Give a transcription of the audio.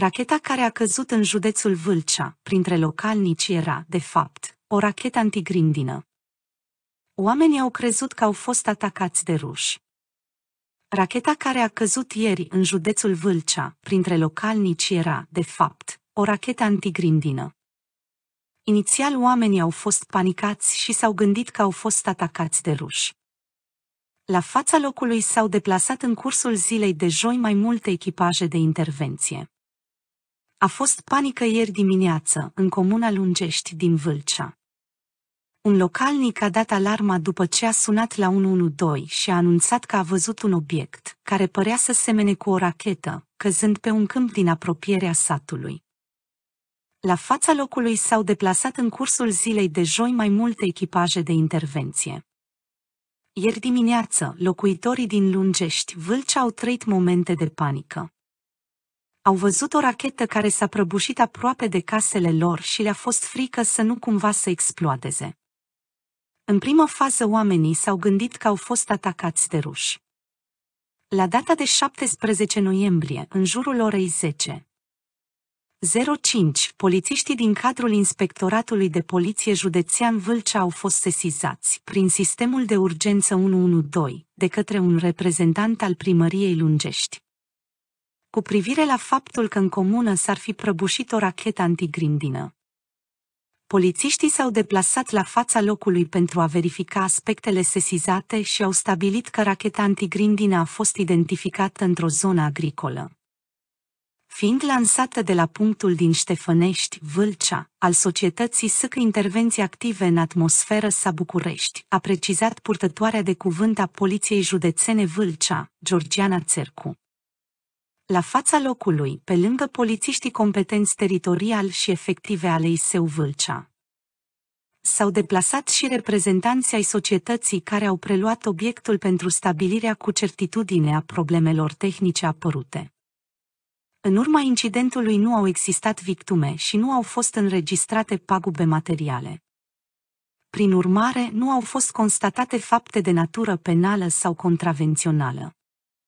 Racheta care a căzut în județul Vâlcea, printre localnici, era, de fapt, o rachetă antigrindină. Oamenii au crezut că au fost atacați de ruși. Racheta care a căzut ieri în județul Vâlcea, printre localnici, era, de fapt, o rachetă antigrindină. Inițial oamenii au fost panicați și s-au gândit că au fost atacați de ruși. La fața locului s-au deplasat în cursul zilei de joi mai multe echipaje de intervenție. A fost panică ieri dimineață, în comuna Lungești din Vâlcea. Un localnic a dat alarma după ce a sunat la 112 și a anunțat că a văzut un obiect, care părea să semene cu o rachetă, căzând pe un câmp din apropierea satului. La fața locului s-au deplasat în cursul zilei de joi mai multe echipaje de intervenție. Ieri dimineață, locuitorii din Lungești, Vâlcea au trăit momente de panică au văzut o rachetă care s-a prăbușit aproape de casele lor și le-a fost frică să nu cumva să explodeze. În prima fază oamenii s-au gândit că au fost atacați de ruși. La data de 17 noiembrie, în jurul orei 10, 05, polițiștii din cadrul Inspectoratului de Poliție Județean Vâlcea au fost sesizați, prin sistemul de urgență 112, de către un reprezentant al primăriei Lungești cu privire la faptul că în comună s-ar fi prăbușit o rachetă antigrindină. Polițiștii s-au deplasat la fața locului pentru a verifica aspectele sesizate și au stabilit că racheta antigrindină a fost identificată într-o zonă agricolă fiind lansată de la punctul din Ștefănești, Vâlcea, al societății săcă Intervenții Active în Atmosferă sa București, a precizat purtătoarea de cuvânt a Poliției Județene Vâlcea, Georgiana Țercu. La fața locului, pe lângă polițiștii competenți teritorial și efective ale ISEU Vâlcea, s-au deplasat și reprezentanții ai societății care au preluat obiectul pentru stabilirea cu certitudine a problemelor tehnice apărute. În urma incidentului nu au existat victime și nu au fost înregistrate pagube materiale. Prin urmare, nu au fost constatate fapte de natură penală sau contravențională.